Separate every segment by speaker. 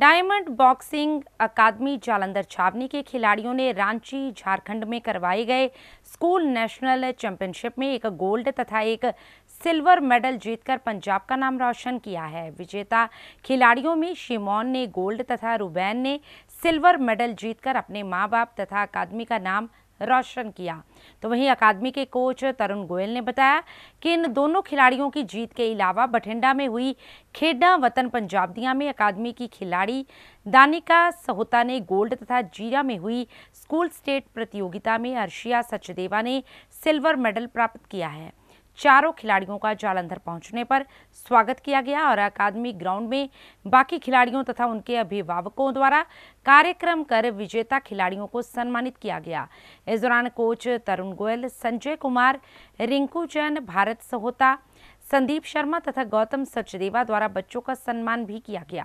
Speaker 1: diamond boxing अकादमी जालंधर छावनी के खिलाड़ियों ने रांची झारखंड में करवाए गए स्कूल नेशनल चैंपियनशिप में एक गोल्ड तथा एक सिल्वर मेडल जीतकर पंजाब का नाम रोशन किया है विजेता खिलाड़ियों में शिमोन ने गोल्ड तथा रुबैन ने सिल्वर मेडल जीतकर अपने माँ बाप तथा अकादमी का नाम रोशन किया तो वहीं अकादमी के कोच तरुण गोयल ने बताया कि इन दोनों खिलाड़ियों की जीत के अलावा बठिंडा में हुई खेडा वतन पंजाबदिया में अकादमी की खिलाड़ी दानिका सहोता ने गोल्ड तथा जीरा में हुई स्कूल स्टेट प्रतियोगिता में अर्शिया सचदेवा ने सिल्वर मेडल प्राप्त किया है चारों खिलाड़ियों का जालंधर पहुंचने पर स्वागत किया गया और अकादमी ग्राउंड में बाकी खिलाड़ियों तथा उनके अभिभावकों द्वारा कार्यक्रम कर विजेता खिलाड़ियों को सम्मानित किया गया इस दौरान कोच तरुण गोयल संजय कुमार रिंकू जैन भारत सहोता संदीप शर्मा तथा गौतम सचदेवा द्वारा बच्चों का सम्मान भी किया गया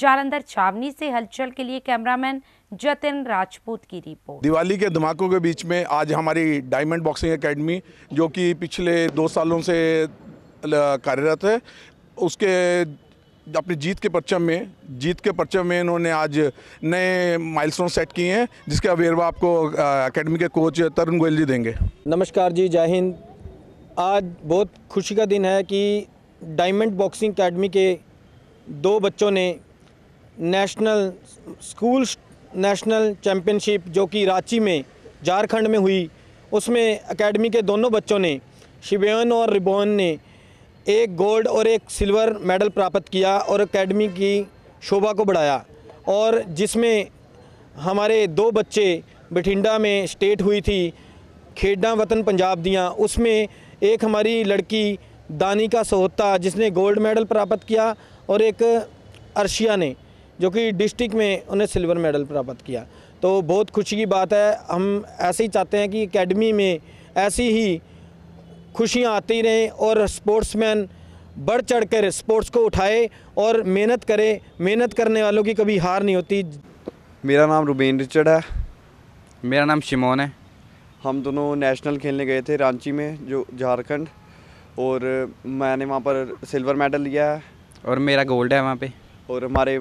Speaker 1: जालंधर छावनी से हलचल के लिए कैमरामैन जतिन राजपूत की रिपोर्ट
Speaker 2: दिवाली के धमाकों के बीच में आज हमारी डायमंड बॉक्सिंग एकेडमी जो कि पिछले दो सालों से कार्यरत है उसके अपनी जीत के परचम में जीत के परचम में इन्होंने आज नए माइलस्टोन सेट किए हैं जिसका अवेरवा आपको एकेडमी के कोच तरुण गोयल जी देंगे नमस्कार जी जय हिंद आज बहुत
Speaker 3: खुशी का दिन है कि डायमंड बॉक्सिंग अकेडमी के दो बच्चों ने नेशनल स्कूल नेशनल चैम्पियनशिप जो कि रांची में झारखंड में हुई उसमें एकेडमी के दोनों बच्चों ने शिवेन और रिबोन ने एक गोल्ड और एक सिल्वर मेडल प्राप्त किया और एकेडमी की शोभा को बढ़ाया और जिसमें हमारे दो बच्चे बठिंडा में स्टेट हुई थी खेडा वतन पंजाब दियाँ उसमें एक हमारी लड़की दानिका सोहता जिसने गोल्ड मेडल प्राप्त किया और एक अर्शिया ने जो कि डिस्ट्रिक्ट में उन्हें सिल्वर मेडल प्राप्त किया तो बहुत खुशी की बात है हम ऐसे ही चाहते हैं कि एकेडमी में ऐसी ही खुशियां आती रहें और स्पोर्ट्समैन बढ़ चढ़ कर स्पोर्ट्स को उठाए और मेहनत करे
Speaker 4: मेहनत करने वालों की कभी हार नहीं होती मेरा नाम रुबेन रिचर्ड है मेरा नाम शिमोन है हम दोनों नेशनल खेलने गए थे रांची में जो झारखंड और मैंने वहाँ पर सिल्वर मेडल लिया है और मेरा गोल्ड है वहाँ पे और हमारे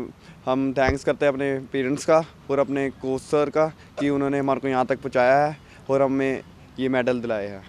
Speaker 4: हम थैंक्स करते हैं अपने पेरेंट्स का और अपने कोच सर का कि उन्होंने हमारे को यहाँ तक पहुँचाया है और हमें ये मेडल दिलाए हैं